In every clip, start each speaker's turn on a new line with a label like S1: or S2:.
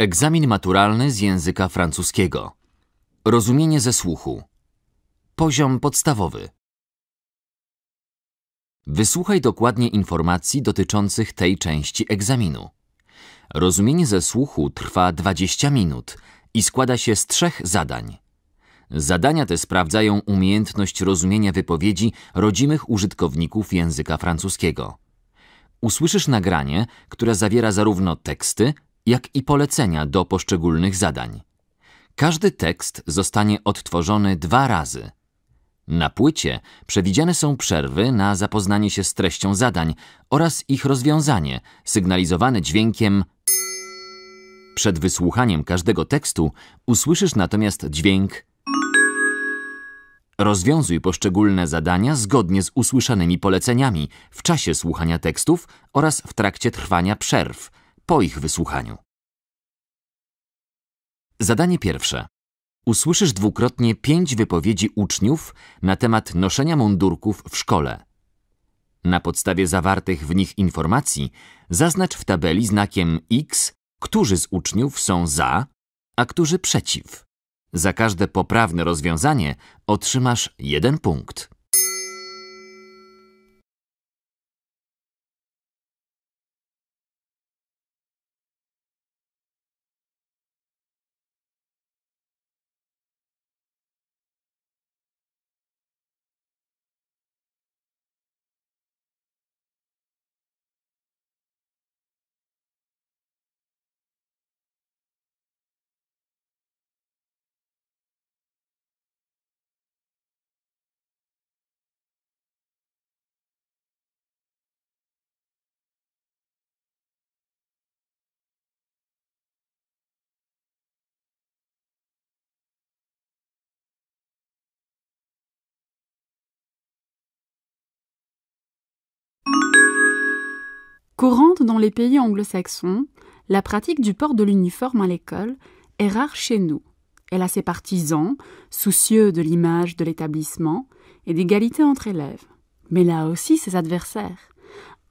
S1: Egzamin maturalny z języka francuskiego. Rozumienie ze słuchu. Poziom podstawowy. Wysłuchaj dokładnie informacji dotyczących tej części egzaminu. Rozumienie ze słuchu trwa 20 minut i składa się z trzech zadań. Zadania te sprawdzają umiejętność rozumienia wypowiedzi rodzimych użytkowników języka francuskiego. Usłyszysz nagranie, które zawiera zarówno teksty, jak i polecenia do poszczególnych zadań. Każdy tekst zostanie odtworzony dwa razy. Na płycie przewidziane są przerwy na zapoznanie się z treścią zadań oraz ich rozwiązanie, sygnalizowane dźwiękiem przed wysłuchaniem każdego tekstu usłyszysz natomiast dźwięk Rozwiązuj poszczególne zadania zgodnie z usłyszanymi poleceniami w czasie słuchania tekstów oraz w trakcie trwania przerw – po ich wysłuchaniu. Zadanie pierwsze. Usłyszysz dwukrotnie pięć wypowiedzi uczniów na temat noszenia mundurków w szkole. Na podstawie zawartych w nich informacji zaznacz w tabeli znakiem X, którzy z uczniów są za, a którzy przeciw. Za każde poprawne rozwiązanie otrzymasz jeden punkt.
S2: Courante dans les pays anglo-saxons, la pratique du port de l'uniforme à l'école est rare chez nous. Elle a ses partisans, soucieux de l'image de l'établissement et d'égalité entre élèves, mais elle a aussi ses adversaires,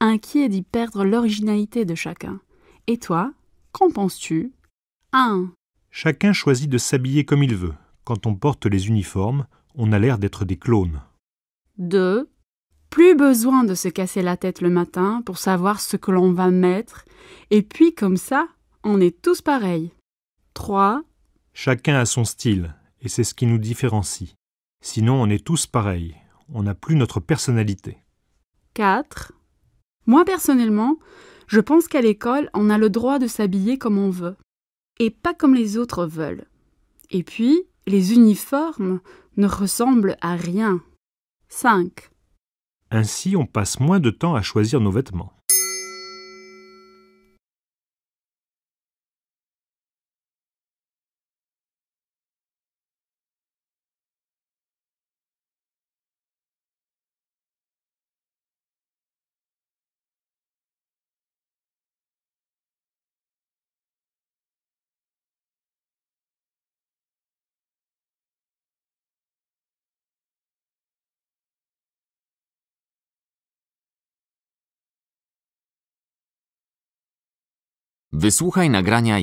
S2: inquiets d'y perdre l'originalité de chacun. Et toi, qu'en penses-tu 1.
S3: Chacun choisit de s'habiller comme il veut. Quand on porte les uniformes, on a l'air d'être des clones.
S2: 2. Plus besoin de se casser la tête le matin pour savoir ce que l'on va mettre, et puis comme ça, on est tous pareils. 3.
S3: Chacun a son style, et c'est ce qui nous différencie. Sinon, on est tous pareils, on n'a plus notre personnalité.
S2: 4. Moi personnellement, je pense qu'à l'école, on a le droit de s'habiller comme on veut, et pas comme les autres veulent. Et puis, les uniformes ne ressemblent à rien. 5.
S3: Ainsi, on passe moins de temps à choisir nos vêtements.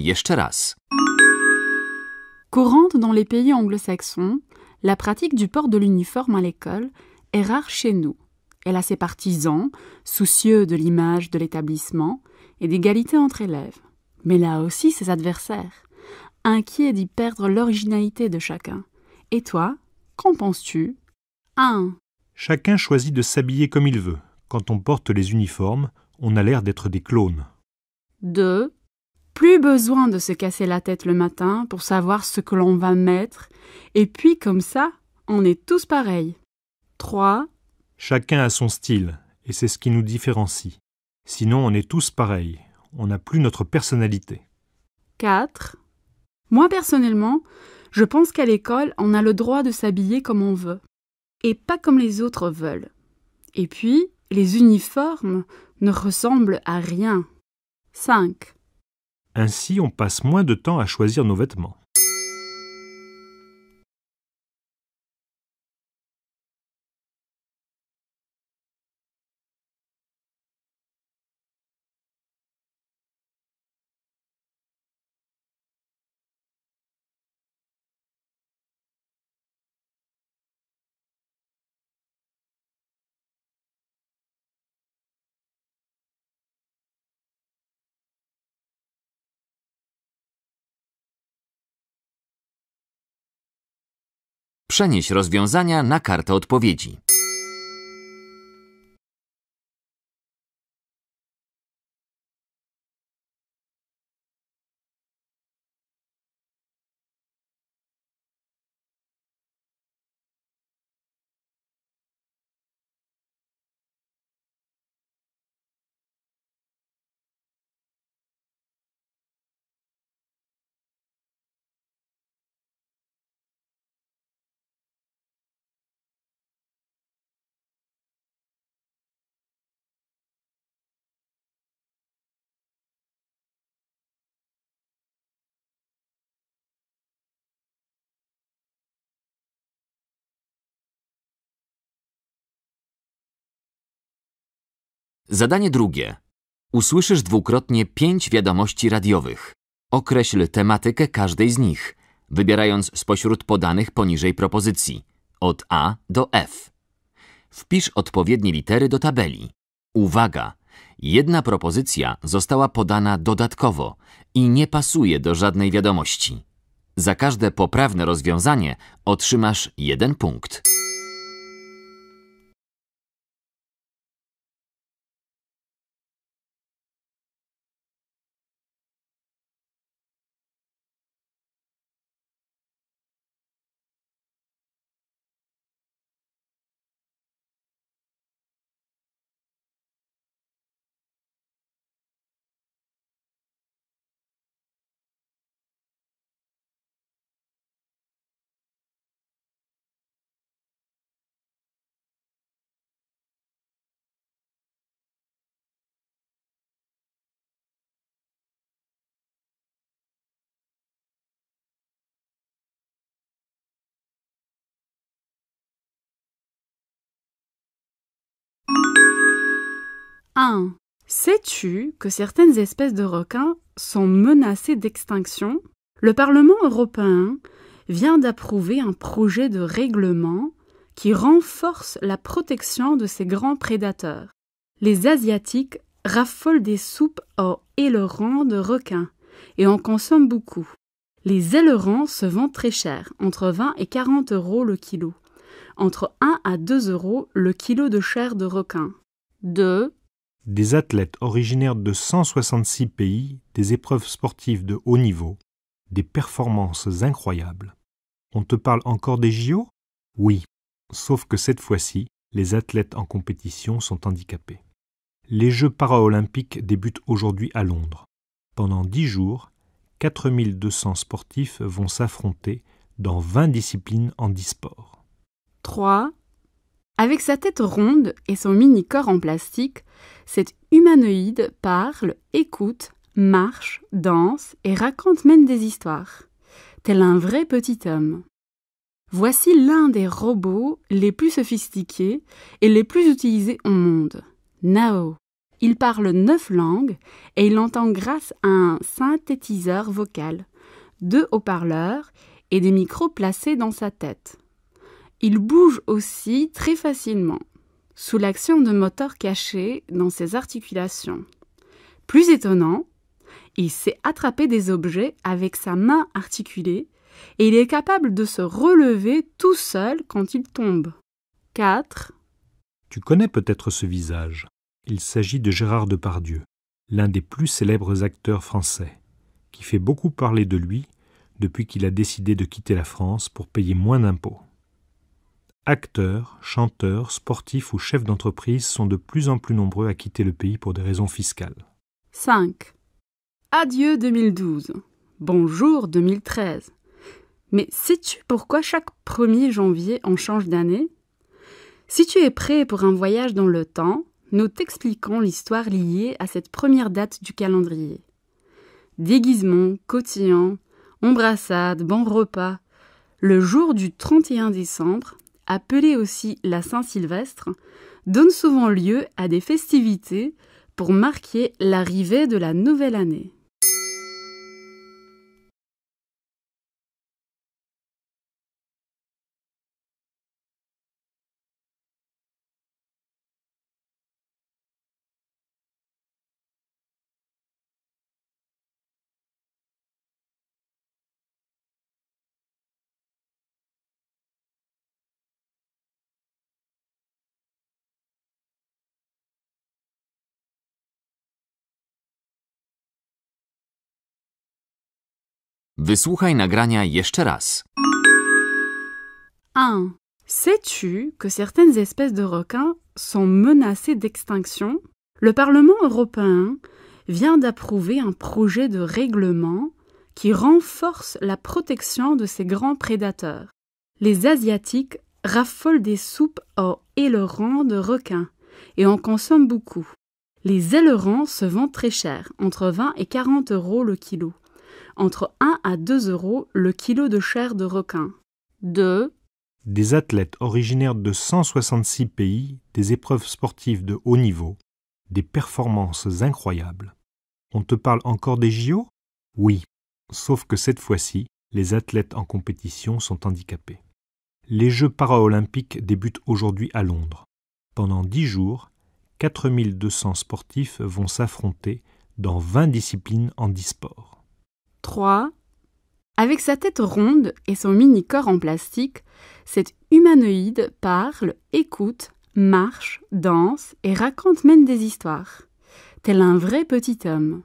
S1: jeszcze raz.
S2: Courante dans les pays anglo-saxons, la pratique du port de l'uniforme à l'école est rare chez nous. Elle a ses partisans, soucieux de l'image de l'établissement et d'égalité entre élèves, mais elle là aussi ses adversaires, inquiets d'y perdre l'originalité de chacun. Et toi, qu'en
S3: penses-tu Un. Chacun choisit de s'habiller comme il veut. Quand on porte les uniformes, on a l'air d'être des clones.
S2: 2. Plus besoin de se casser la tête le matin pour savoir ce que l'on va mettre, et puis comme ça, on est tous pareils. 3.
S3: Chacun a son style, et c'est ce qui nous différencie. Sinon, on est tous pareils, on n'a plus notre personnalité.
S2: 4. Moi personnellement, je pense qu'à l'école, on a le droit de s'habiller comme on veut, et pas comme les autres veulent. Et puis, les uniformes ne ressemblent à rien. 5.
S3: Ainsi, on passe moins de temps à choisir nos vêtements.
S4: Przenieś rozwiązania na kartę odpowiedzi. Zadanie
S1: drugie. Usłyszysz dwukrotnie pięć wiadomości radiowych. Określ tematykę każdej z nich, wybierając spośród podanych poniżej propozycji od A do F. Wpisz odpowiednie litery do tabeli. Uwaga! Jedna propozycja została podana dodatkowo i nie pasuje do żadnej wiadomości. Za każde poprawne rozwiązanie otrzymasz jeden punkt.
S2: 1. Sais-tu que certaines espèces de requins sont menacées d'extinction Le Parlement européen vient d'approuver un projet de règlement qui renforce la protection de ces grands prédateurs. Les Asiatiques raffolent des soupes aux ailerons de requins et en consomment beaucoup. Les ailerons se vendent très cher, entre 20 et 40 euros le kilo, entre 1 à 2 euros le kilo de chair de requin. 2
S3: des athlètes originaires de 166 pays, des épreuves sportives de haut niveau, des performances incroyables. On te parle encore des JO Oui, sauf que cette fois-ci, les athlètes en compétition sont handicapés. Les Jeux paralympiques débutent aujourd'hui à Londres. Pendant dix jours, 4200 sportifs vont s'affronter dans 20 disciplines en disport. sports.
S2: 3, avec sa tête ronde et son mini-corps en plastique, cet humanoïde parle, écoute, marche, danse et raconte même des histoires, tel un vrai petit homme. Voici l'un des robots les plus sophistiqués et les plus utilisés au monde, Nao. Il parle neuf langues et il entend grâce à un synthétiseur vocal, deux haut-parleurs et des micros placés dans sa tête. Il bouge aussi très facilement, sous l'action de moteurs cachés dans ses articulations. Plus étonnant, il sait attraper des objets avec sa main articulée et il est capable de se relever tout seul quand il tombe. 4.
S3: Tu connais peut-être ce visage. Il s'agit de Gérard Depardieu, l'un des plus célèbres acteurs français, qui fait beaucoup parler de lui depuis qu'il a décidé de quitter la France pour payer moins d'impôts. Acteurs, chanteurs, sportifs ou chefs d'entreprise sont de plus en plus nombreux à quitter le pays pour des raisons fiscales.
S2: 5. Adieu 2012. Bonjour 2013. Mais sais-tu pourquoi chaque 1er janvier on change d'année Si tu es prêt pour un voyage dans le temps, nous t'expliquons l'histoire liée à cette première date du calendrier. Déguisement, cotillons, embrassades, bon repas. Le jour du 31 décembre, appelée aussi la Saint-Sylvestre, donne souvent lieu à des festivités pour marquer l'arrivée de la nouvelle année. Wysłuchaj 1. Sais-tu que certaines espèces de requins sont menacées d'extinction Le Parlement européen vient d'approuver un projet de règlement qui renforce la protection de ces grands prédateurs. Les Asiatiques raffolent des soupes aux ailerons de requins et en consomment beaucoup. Les ailerons se vendent très cher, entre 20 et 40 euros le kilo entre 1 à 2 euros le kilo de chair de requin. 2.
S3: Des athlètes originaires de 166 pays, des épreuves sportives de haut niveau, des performances incroyables. On te parle encore des JO Oui, sauf que cette fois-ci, les athlètes en compétition sont handicapés. Les Jeux paralympiques débutent aujourd'hui à Londres. Pendant 10 jours, 4200 sportifs vont s'affronter dans 20 disciplines en e sports.
S2: 3. Avec sa tête ronde et son mini-corps en plastique, cet humanoïde parle, écoute, marche, danse et raconte même des histoires, tel un vrai petit homme.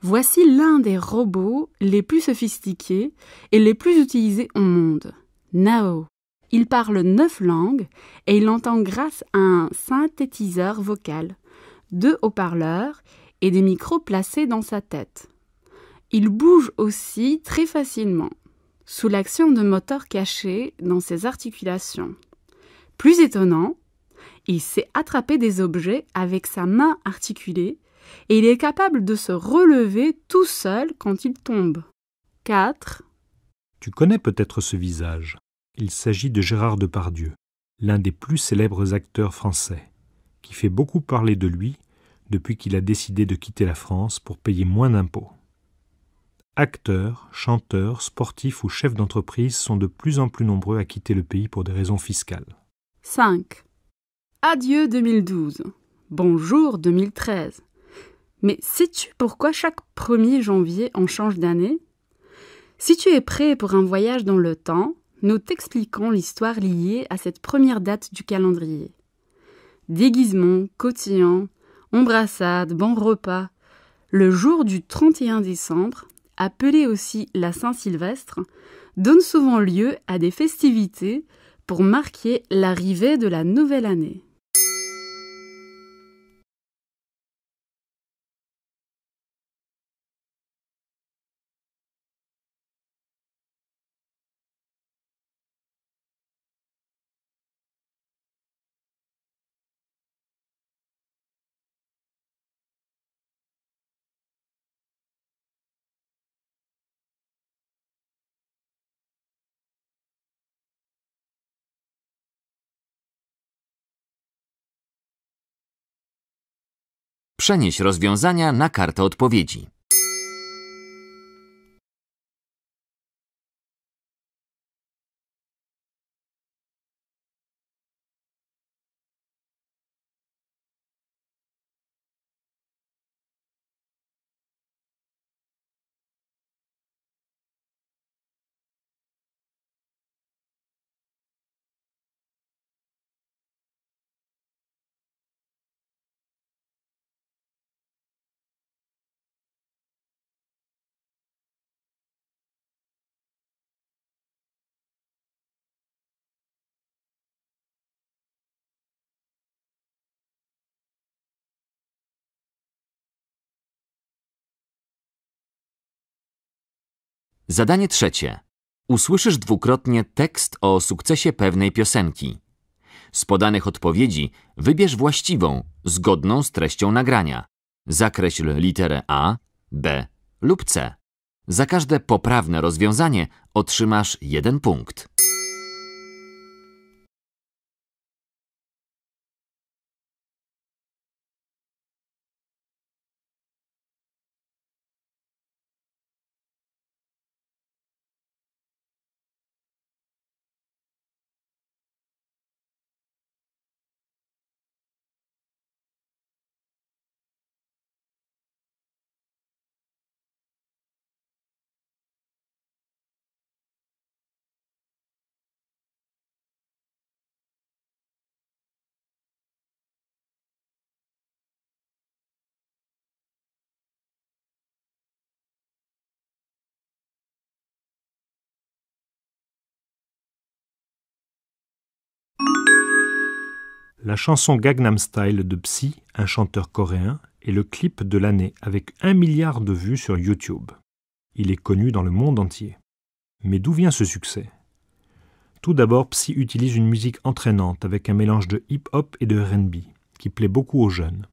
S2: Voici l'un des robots les plus sophistiqués et les plus utilisés au monde, Nao. Il parle neuf langues et il entend grâce à un synthétiseur vocal, deux haut-parleurs et des micros placés dans sa tête. Il bouge aussi très facilement, sous l'action de moteurs cachés dans ses articulations. Plus étonnant, il sait attraper des objets avec sa main articulée et il est capable de se relever tout seul quand il tombe. 4.
S3: Tu connais peut-être ce visage. Il s'agit de Gérard Depardieu, l'un des plus célèbres acteurs français, qui fait beaucoup parler de lui depuis qu'il a décidé de quitter la France pour payer moins d'impôts. Acteurs, chanteurs, sportifs ou chefs d'entreprise sont de plus en plus nombreux à quitter le pays pour des raisons fiscales.
S2: 5. Adieu 2012. Bonjour 2013. Mais sais-tu pourquoi chaque 1er janvier on change d'année Si tu es prêt pour un voyage dans le temps, nous t'expliquons l'histoire liée à cette première date du calendrier. Déguisement, cotillons, embrassades, bon repas. Le jour du 31 décembre, appelée aussi la Saint-Sylvestre, donne souvent lieu à des festivités pour marquer l'arrivée de la nouvelle année.
S4: przenieść rozwiązania na kartę odpowiedzi.
S1: Zadanie trzecie. Usłyszysz dwukrotnie tekst o sukcesie pewnej piosenki. Z podanych odpowiedzi wybierz właściwą, zgodną z treścią nagrania. Zakreśl literę A, B lub C. Za każde poprawne rozwiązanie otrzymasz jeden punkt.
S3: la chanson Gagnam Style de Psy, un chanteur coréen, est le clip de l'année avec un milliard de vues sur YouTube. Il est connu dans le monde entier. Mais d'où vient ce succès Tout d'abord, Psy utilise une musique entraînante avec un mélange de hip-hop et de RB, qui plaît beaucoup aux jeunes.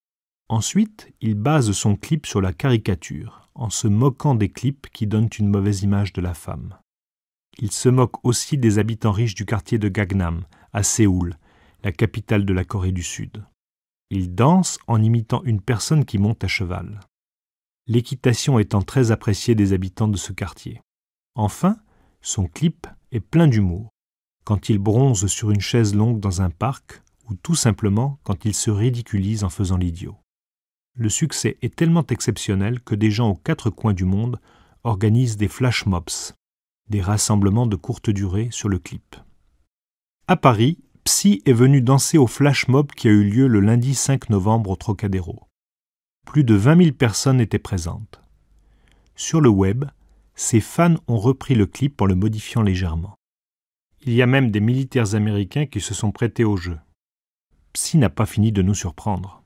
S3: Ensuite, il base son clip sur la caricature, en se moquant des clips qui donnent une mauvaise image de la femme. Il se moque aussi des habitants riches du quartier de Gagnam, à Séoul, la capitale de la Corée du Sud. Il danse en imitant une personne qui monte à cheval. L'équitation étant très appréciée des habitants de ce quartier. Enfin, son clip est plein d'humour. Quand il bronze sur une chaise longue dans un parc, ou tout simplement quand il se ridiculise en faisant l'idiot. Le succès est tellement exceptionnel que des gens aux quatre coins du monde organisent des flash mobs, des rassemblements de courte durée sur le clip. À Paris, Psy est venu danser au flash mob qui a eu lieu le lundi 5 novembre au Trocadéro. Plus de 20 000 personnes étaient présentes. Sur le web, ses fans ont repris le clip en le modifiant légèrement. Il y a même des militaires américains qui se sont prêtés au jeu. Psy n'a pas fini de nous surprendre.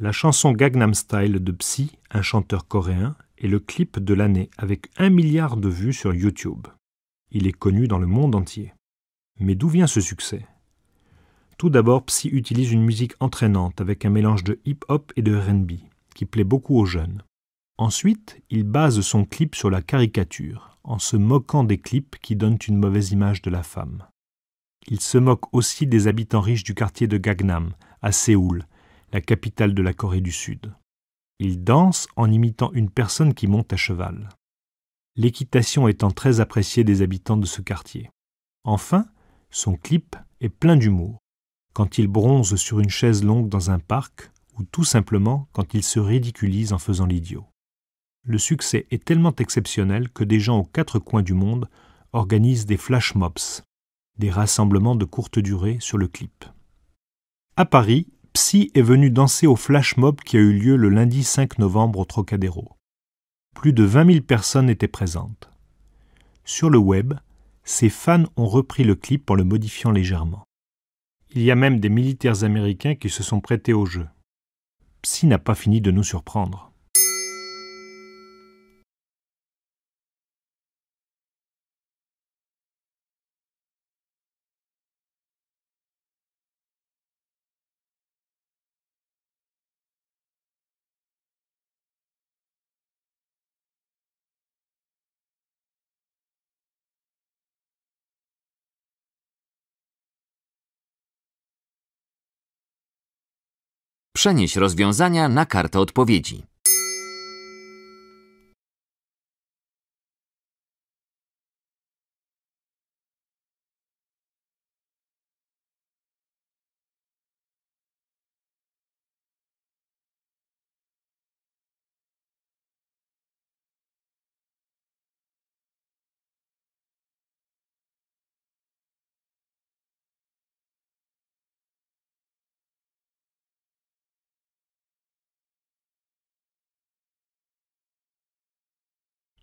S3: La chanson Gagnam Style de Psy, un chanteur coréen, est le clip de l'année avec un milliard de vues sur YouTube. Il est connu dans le monde entier. Mais d'où vient ce succès Tout d'abord, Psy utilise une musique entraînante avec un mélange de hip-hop et de RB, qui plaît beaucoup aux jeunes. Ensuite, il base son clip sur la caricature, en se moquant des clips qui donnent une mauvaise image de la femme. Il se moque aussi des habitants riches du quartier de Gagnam, à Séoul, la capitale de la Corée du Sud. Il danse en imitant une personne qui monte à cheval. L'équitation étant très appréciée des habitants de ce quartier. Enfin, son clip est plein d'humour. Quand il bronze sur une chaise longue dans un parc, ou tout simplement quand il se ridiculise en faisant l'idiot. Le succès est tellement exceptionnel que des gens aux quatre coins du monde organisent des flash mobs, des rassemblements de courte durée sur le clip. À Paris, Psy est venu danser au flash mob qui a eu lieu le lundi 5 novembre au Trocadéro. Plus de 20 000 personnes étaient présentes. Sur le web, ses fans ont repris le clip en le modifiant légèrement. Il y a même des militaires américains qui se sont prêtés au jeu. Psy n'a pas fini de nous surprendre.
S4: przenieść rozwiązania na kartę odpowiedzi.